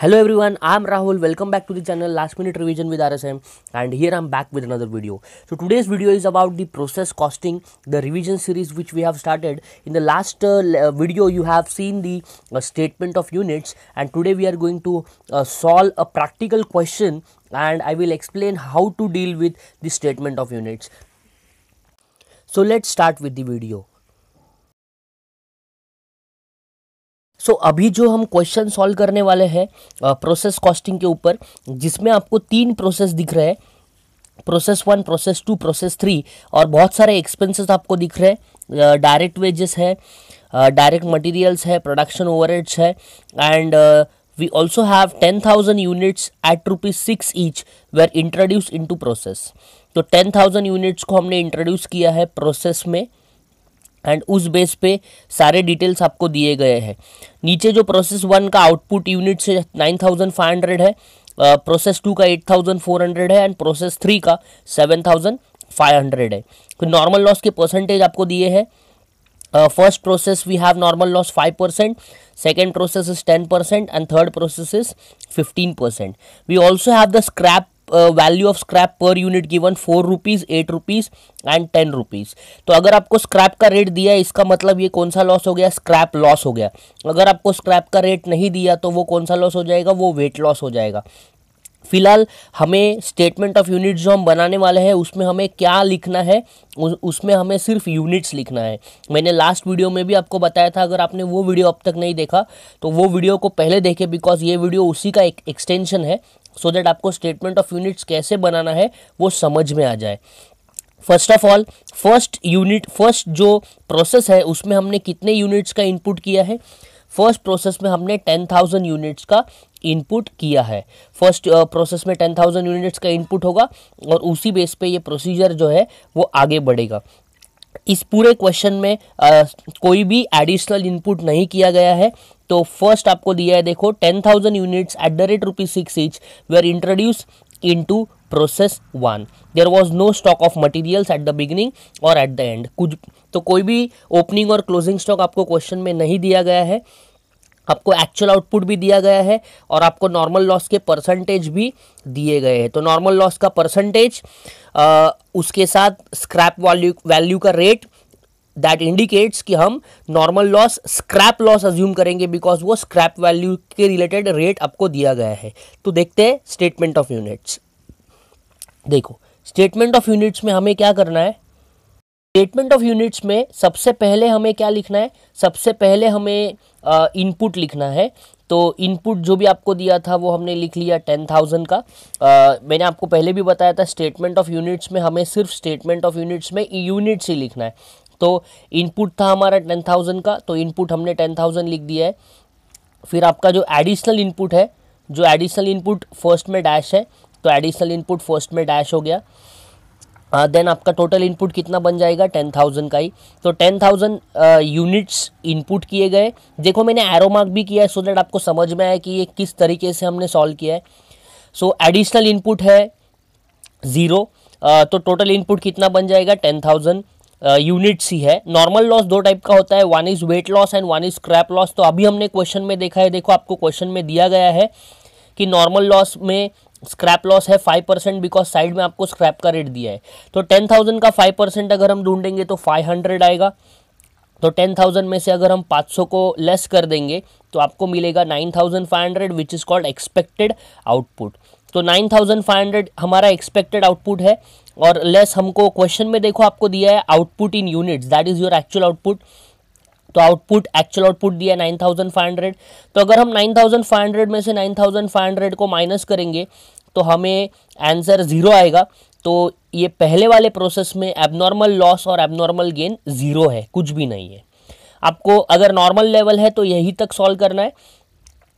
hello everyone i'm rahul welcome back to the channel last minute revision with rsm and here i'm back with another video so today's video is about the process costing the revision series which we have started in the last uh, uh, video you have seen the uh, statement of units and today we are going to uh, solve a practical question and i will explain how to deal with the statement of units so let's start with the video so so, अभी जो हम question solve करने वाले हैं process costing के ऊपर जिसमें आपको तीन प्रोसेस दिख रहे हैं process one process two process three और बहुत सारे एक्सपेंसेस आपको दिख रहे हैं डायरेक्ट वेजेस है डायरेक्ट मटेरियल्स है प्रोडक्शन ओवरहेड्स है and we we have ten thousand units at rupees six each were introduce in process तो टेन थाउजेंड यूनिट्स को हमने इंट्रोड्यूस किया है प्रोसेस में एंड उस बेस पे सारे डिटेल्स आपको दिए गए हैं नीचे जो प्रोसेस वन का आउटपुट यूनिट से नाइन थाउजेंड फाइव हंड्रेड है प्रोसेस टू का एट थाउजेंड फोर हंड्रेड है एंड प्रोसेस थ्री का सेवन थाउजेंड फाइव हंड्रेड है तो नॉर्मल लॉस के परसेंटेज आपको दिए हैं first process we have normal loss five percent second process is ten percent and third process is fifteen percent we also have the scrap value of scrap per unit given four rupees eight rupees and ten rupees तो अगर आपको scrap का rate दिया है इसका मतलब ये कौन सा लॉस हो गया स्क्रैप लॉस हो गया अगर आपको स्क्रैप का रेट नहीं दिया तो वो कौन सा लॉस हो जाएगा वो वेट लॉस हो जाएगा फिलहाल हमें स्टेटमेंट ऑफ यूनिट जो हम बनाने वाले हैं उसमें हमें क्या लिखना है उसमें हमें सिर्फ यूनिट्स लिखना है मैंने लास्ट वीडियो में भी आपको बताया था अगर आपने वो वीडियो अब तक नहीं देखा तो वो वीडियो को पहले देखें बिकॉज ये वीडियो उसी का एक एक्सटेंशन है सो दैट आपको स्टेटमेंट ऑफ यूनिट्स कैसे बनाना है वो समझ में आ जाए first of all first unit first जो प्रोसेस है उसमें हमने कितने यूनिट्स का इनपुट किया है फर्स्ट प्रोसेस में हमने टेन थाउजेंड यूनिट्स का इनपुट किया है फर्स्ट प्रोसेस में टेन थाउजेंड यूनिट्स का इनपुट होगा और उसी बेस पे ये प्रोसीजर जो है वो आगे बढ़ेगा इस पूरे क्वेश्चन में आ, कोई भी एडिशनल इनपुट नहीं किया गया है तो फर्स्ट आपको दिया है देखो ten thousand units at the rate rupees six each were introduce into process one there was no stock of materials at the beginning और एट द एंड कुछ तो कोई भी ओपनिंग और क्लोजिंग स्टॉक आपको क्वेश्चन में नहीं दिया गया है आपको एक्चुअल आउटपुट भी दिया गया है और आपको नॉर्मल लॉस के परसेंटेज भी दिए गए हैं तो नॉर्मल लॉस का परसेंटेज उसके साथ स्क्रैप वैल्यू वैल्यू का रेट दैट इंडिकेट्स कि हम normal loss scrap loss assume करेंगे बिकॉज वो स्क्रैप वैल्यू के रिलेटेड रेट आपको दिया गया है तो देखते हैं स्टेटमेंट ऑफ यूनिट्स देखो स्टेटमेंट ऑफ यूनिट्स में हमें क्या करना है स्टेटमेंट ऑफ यूनिट्स में सबसे पहले हमें क्या लिखना है सबसे पहले हमें इनपुट uh, लिखना है तो इनपुट जो भी आपको दिया था वो हमने लिख लिया टेन थाउजेंड का आ, मैंने आपको पहले भी बताया था स्टेटमेंट ऑफ यूनिट्स में हमें सिर्फ स्टेटमेंट ऑफ यूनिट्स में यूनिट्स ही लिखना है तो इनपुट था हमारा टेन थाउजेंड का तो इनपुट हमने टेन थाउजेंड लिख दिया है फिर आपका जो एडिशनल इनपुट है जो एडिशनल इनपुट फर्स्ट में डैश है तो एडिशनल इनपुट फर्स्ट में डैश हो गया देन uh, आपका टोटल इनपुट कितना बन जाएगा टेन थाउजेंड का ही तो टेन थाउजेंड यूनिट्स इनपुट किए गए देखो मैंने एरो मार्क भी किया है सो दैट आपको समझ में आया कि ये किस तरीके से हमने सॉल्व किया है सो एडिशनल इनपुट है ज़ीरो uh, तो टोटल इनपुट कितना बन जाएगा टेन थाउजेंड यूनिट्स ही है नॉर्मल लॉस दो टाइप का होता है one is weight loss and one is scrap loss तो अभी हमने क्वेश्चन में देखा है देखो आपको क्वेश्चन में दिया गया है कि नॉर्मल लॉस में स्क्रैप लॉस है फाइव परसेंट बिकॉज साइड में आपको स्क्रैप का रेट दिया है तो टेन थाउजेंड का फाइव परसेंट अगर हम ढूंढेंगे तो फाइव हंड्रेड आएगा तो टेन थाउजेंड में से अगर हम पाँच सौ को लेस कर देंगे तो आपको मिलेगा nine thousand five hundred which is called expected output तो 9500 हमारा एक्सपेक्टेड आउटपुट है और लेस हमको क्वेश्चन में देखो आपको दिया है output in units that is your actual output तो आउटपुट एक्चुअल आउटपुट दिया नाइन थाउजेंड फाइव हंड्रेड तो अगर हम नाइन थाउजेंड फाइव हंड्रेड में से नाइन थाउजेंड फाइव हंड्रेड को माइनस करेंगे तो हमें आंसर ज़ीरो आएगा तो ये पहले वाले प्रोसेस में एबनॉर्मल लॉस और एबनॉर्मल गेन ज़ीरो है कुछ भी नहीं है आपको अगर नॉर्मल लेवल है तो यही तक सॉल्व करना है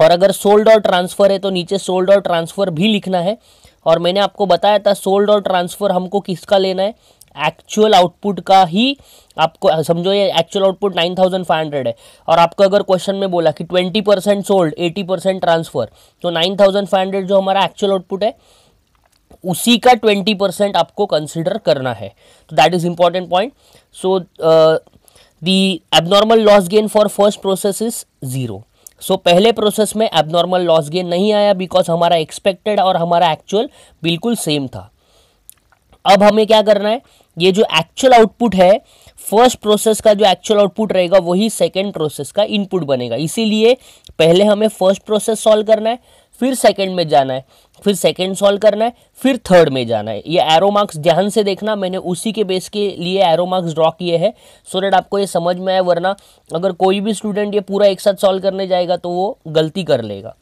और अगर सोल्ड और ट्रांसफ़र है तो नीचे सोल्ड और ट्रांसफ़र भी लिखना है और मैंने आपको बताया था सोल्ड और ट्रांसफ़र हमको किसका लेना है एक्चुअल आउटपुट का ही आपको समझो ये actual output nine thousand five hundred है और आपको अगर क्वेश्चन में बोला कि twenty percent sold eighty percent transfer तो नाइन थाउजेंड फाइव हंड्रेड जो हमारा एक्चुअल आउटपुट है उसी का ट्वेंटी परसेंट आपको कंसिडर करना है तो that is important point so the abnormal loss gain for first process is zero so so, पहले प्रोसेस में एबनॉर्मल लॉस गेन नहीं आया बिकॉज हमारा एक्सपेक्टेड और हमारा एक्चुअल बिल्कुल सेम था अब हमें क्या करना है ये जो एक्चुअल आउटपुट है फर्स्ट प्रोसेस का जो एक्चुअल आउटपुट रहेगा वही सेकेंड प्रोसेस का इनपुट बनेगा इसीलिए पहले हमें फर्स्ट प्रोसेस सॉल्व करना है फिर सेकेंड में जाना है फिर सेकेंड सॉल्व करना है फिर थर्ड में जाना है ये एरो मार्क्स ध्यान से देखना मैंने उसी के बेस के लिए एरो मार्क्स ड्रॉ किए हैं सो डैट आपको ये समझ में आए वरना अगर कोई भी स्टूडेंट ये पूरा एक साथ सॉल्व करने जाएगा तो वो गलती कर लेगा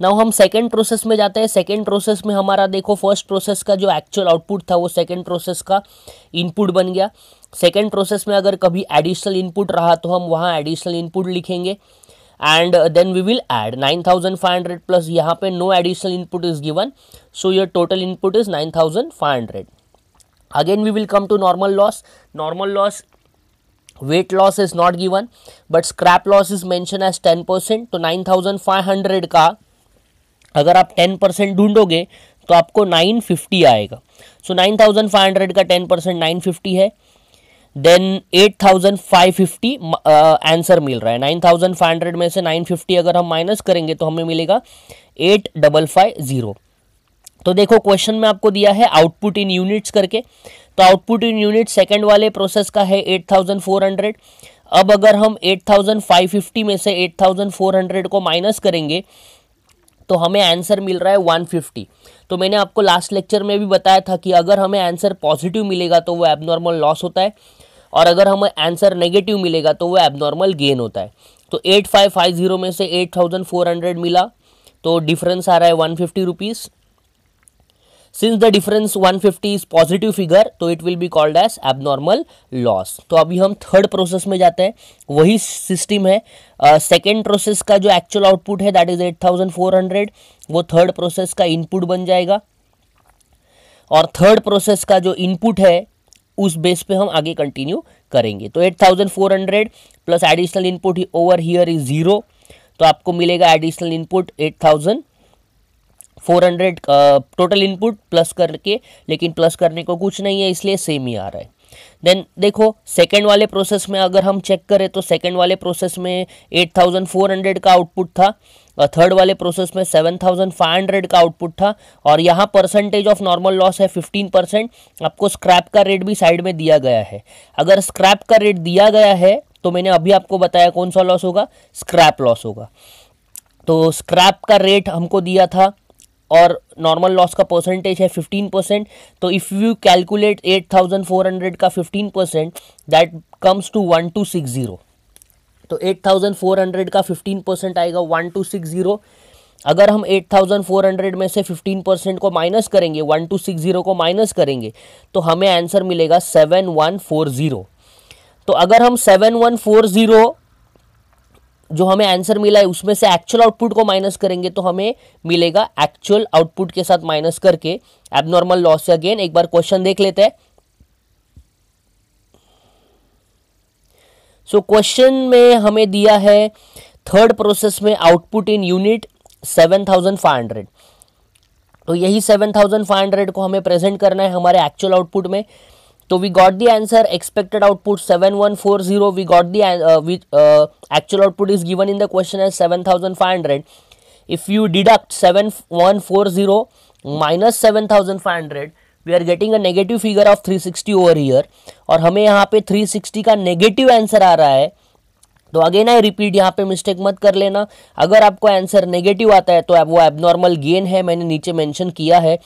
नाउ हम सेकेंड प्रोसेस में जाते हैं सेकेंड प्रोसेस में हमारा देखो फर्स्ट प्रोसेस का जो एक्चुअल आउटपुट था वो सेकेंड प्रोसेस का इनपुट बन गया सेकेंड प्रोसेस में अगर कभी एडिशनल इनपुट रहा तो हम वहाँ एडिशनल इनपुट लिखेंगे and then we will add nine thousand five hundred plus यहाँ पे no additional input is given so your total input is nine thousand five hundred again we will come to normal loss normal loss weight loss is not given but scrap loss is mentioned as ten percent तो hundred का अगर आप ten percent ढूंढोगे तो आपको 950 आएगा सो so, 9500 का 10 percent nine है then 8550 answer मिल रहा है 9500 में से 950 अगर हम माइनस करेंगे तो हमें मिलेगा एट डबल फाइव ज़ीरो तो देखो क्वेश्चन में आपको दिया है आउटपुट इन यूनिट्स करके तो आउटपुट इन यूनिट सेकेंड वाले प्रोसेस का है 8400 अब अगर हम 8550 में से 8400 को माइनस करेंगे तो हमें आंसर मिल रहा है 150 तो मैंने आपको लास्ट लेक्चर में भी बताया था कि अगर हमें आंसर पॉजिटिव मिलेगा तो वो एबनॉर्मल लॉस होता है और अगर हमें आंसर नेगेटिव मिलेगा तो वो एबनॉर्मल गेन होता है तो एट फाइव फाइव जीरो में से एट थाउजेंड फोर हंड्रेड मिला तो डिफरेंस आ रहा है one fifty rupees since the difference 150 is positive figure तो it will be called as abnormal loss तो अभी हम थर्ड प्रोसेस में जाते हैं वही सिस्टम है सेकेंड uh, प्रोसेस का जो एक्चुअल आउटपुट है दैट इज 8400 वो थर्ड प्रोसेस का इनपुट बन जाएगा और थर्ड प्रोसेस का जो इनपुट है उस बेस पे हम आगे कंटिन्यू करेंगे तो eight thousand four hundred plus additional input over here is zero तो आपको मिलेगा additional input eight thousand four hundred total input plus करके लेकिन प्लस करने को कुछ नहीं है इसलिए सेम ही आ रहा है देन देखो सेकेंड वाले प्रोसेस में अगर हम चेक करें तो सेकेंड वाले प्रोसेस में 8400 का आउटपुट था और थर्ड वाले प्रोसेस में 7500 का आउटपुट था और यहाँ परसेंटेज ऑफ नॉर्मल लॉस है 15 परसेंट आपको स्क्रैप का रेट भी साइड में दिया गया है अगर स्क्रैप का रेट दिया गया है तो मैंने अभी आपको बताया कौन सा लॉस होगा स्क्रैप लॉस होगा तो स्क्रैप का रेट हमको दिया था और नॉर्मल लॉस का परसेंटेज है फिफ्टीन परसेंट तो if you calculate eight thousand four hundred का fifteen percent that comes to one two six zero तो एट थाउजेंड फोर हंड्रेड का फिफ्टीन परसेंट आएगा वन टू सिक्स ज़ीरो अगर हम thousand four hundred में से fifteen percent को minus करेंगे वन टू सिक्स ज़ीरो को माइनस करेंगे तो हमें आंसर मिलेगा सेवन वन फोर ज़ीरो तो अगर हम सेवन वन फोर ज़ीरो जो हमें आंसर मिला है उसमें से एक्चुअल आउटपुट को माइनस करेंगे तो हमें मिलेगा एक्चुअल आउटपुट के साथ माइनस करके एबनॉर्मल लॉस अगेन एक बार क्वेश्चन देख लेते हैं सो so, क्वेश्चन में हमें दिया है थर्ड प्रोसेस में output in unit seven thousand five hundred तो यही सेवन थाउजेंड फाइव हंड्रेड को हमें प्रेजेंट करना है हमारे एक्चुअल आउटपुट में तो we got the answer expected output seven one four zero we got the actual output is given in the question as seven thousand five hundred if you deduct seven one four zero minus seven thousand five hundred we are getting a negative figure of three sixty over here और हमें यहाँ पे three sixty का negative answer आ रहा है तो again I repeat यहाँ पे मिस्टेक मत कर लेना अगर आपको आंसर नेगेटिव आता है तो वो एबनॉर्मल गेन है मैंने नीचे मेंशन किया है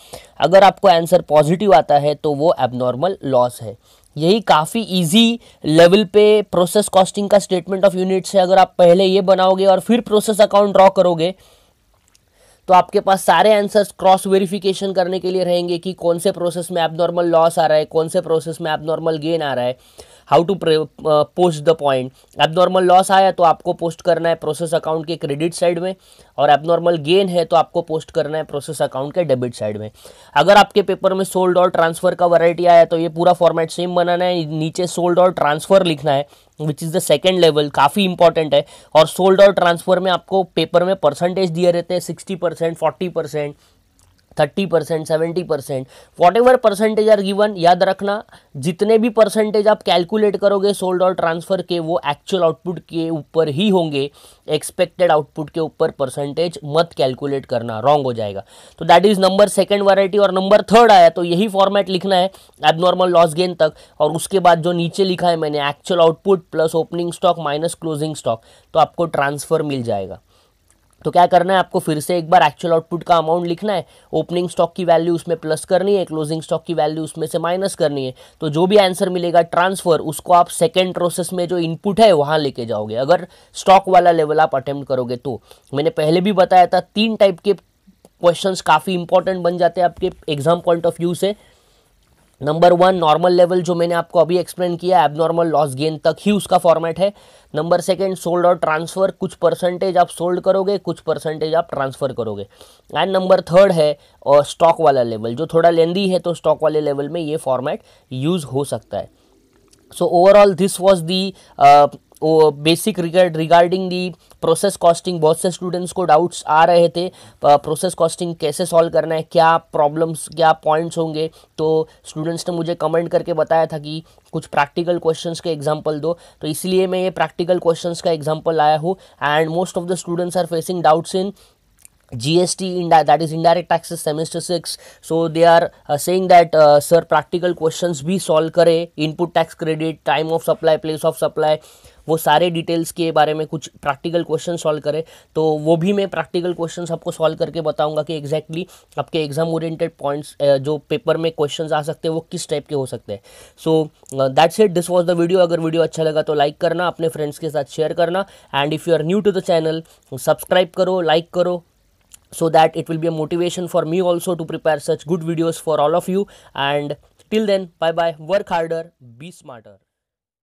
अगर आपको आंसर पॉजिटिव आता है तो वो एबनॉर्मल लॉस है यही काफ़ी इजी लेवल पे प्रोसेस कॉस्टिंग का स्टेटमेंट ऑफ यूनिट्स है अगर आप पहले ये बनाओगे और फिर प्रोसेस अकाउंट ड्रॉ करोगे तो आपके पास सारे आंसर्स क्रॉस वेरिफिकेशन करने के लिए रहेंगे कि कौन से प्रोसेस में एबनॉर्मल लॉस आ रहा है कौन से प्रोसेस में एबनॉर्मल गेन आ रहा है how to post the point abnormal loss आया तो आपको पोस्ट करना है प्रोसेस अकाउंट के क्रेडिट साइड में और एबनॉर्मल गेन है तो आपको पोस्ट करना है प्रोसेस अकाउंट के डेबिट साइड में अगर आपके पेपर में सोल्ड और ट्रांसफर का वैरायटी आया तो ये पूरा फॉर्मेट सेम बनाना है नीचे सोल्ड और ट्रांसफर लिखना है which is the second level काफ़ी इंपॉर्टेंट है और सोल्ड और ट्रांसफ़र में आपको पेपर में परसेंटेज दिए रहते हैं sixty percent forty percent thirty percent seventy percent whatever percentage are given याद रखना जितने भी परसेंटेज आप कैलकुलेट करोगे सोल्ड और ट्रांसफ़र के वो एक्चुअल आउटपुट के ऊपर ही होंगे एक्सपेक्टेड आउटपुट के ऊपर परसेंटेज मत कैलकुलेट करना रॉन्ग हो जाएगा तो that is number second variety और नंबर थर्ड आया तो यही फॉर्मेट लिखना है एबनॉर्मल लॉस गेन तक और उसके बाद जो नीचे लिखा है मैंने actual output plus opening stock minus closing stock तो आपको ट्रांसफ़र मिल जाएगा तो क्या करना है आपको फिर से एक बार एक्चुअल आउटपुट का अमाउंट लिखना है ओपनिंग स्टॉक की वैल्यू उसमें प्लस करनी है क्लोजिंग स्टॉक की वैल्यू उसमें से माइनस करनी है तो जो भी आंसर मिलेगा ट्रांसफर उसको आप सेकेंड प्रोसेस में जो इनपुट है वहां लेके जाओगे अगर स्टॉक वाला लेवल आप अटेम्प्ट करोगे तो मैंने पहले भी बताया था तीन टाइप के क्वेश्चंस काफ़ी इंपॉर्टेंट बन जाते हैं आपके एग्जाम पॉइंट ऑफ व्यू से नंबर वन नॉर्मल लेवल जो मैंने आपको अभी एक्सप्लेन किया एबनॉर्मल लॉस गेन तक ही उसका फॉर्मेट है नंबर सेकंड सोल्ड और ट्रांसफ़र कुछ परसेंटेज आप सोल्ड करोगे कुछ परसेंटेज आप ट्रांसफ़र करोगे एंड नंबर थर्ड है और स्टॉक वाला लेवल जो थोड़ा लेंदी है तो स्टॉक वाले लेवल में ये फॉर्मेट यूज़ हो सकता है so overall this was the वो basic regard regarding the process costing बहुत से स्टूडेंट्स को डाउट्स आ रहे थे प्रोसेस कॉस्टिंग कैसे सॉल्व करना है क्या प्रॉब्लम्स क्या पॉइंट्स होंगे तो स्टूडेंट्स ने मुझे कमेंट करके बताया था कि कुछ प्रैक्टिकल क्वेश्चंस के एग्जांपल दो तो इसलिए मैं ये प्रैक्टिकल क्वेश्चंस का एग्जांपल लाया हूँ and most of the students are facing doubts in GST in that is indirect taxes semester 6 so they are uh, saying that uh, sir practical questions भी solve करे input tax credit time of supply place of supply वो सारे details के बारे में कुछ practical question solve करें तो वो भी मैं प्रैक्टिकल क्वेश्चन आपको सॉल्व करके बताऊंगा कि एग्जैक्टली exactly आपके एग्जाम ओरिएंटेड पॉइंट्स जो पेपर में क्वेश्चन आ सकते हैं वो किस टाइप के हो सकते हैं so that set this was the video अगर वीडियो अच्छा लगा तो लाइक करना अपने फ्रेंड्स के साथ शेयर करना and if you are new to the channel subscribe करो लाइक करो so that it will be a motivation for me also to prepare such good videos for all of you and till then bye bye work harder be smarter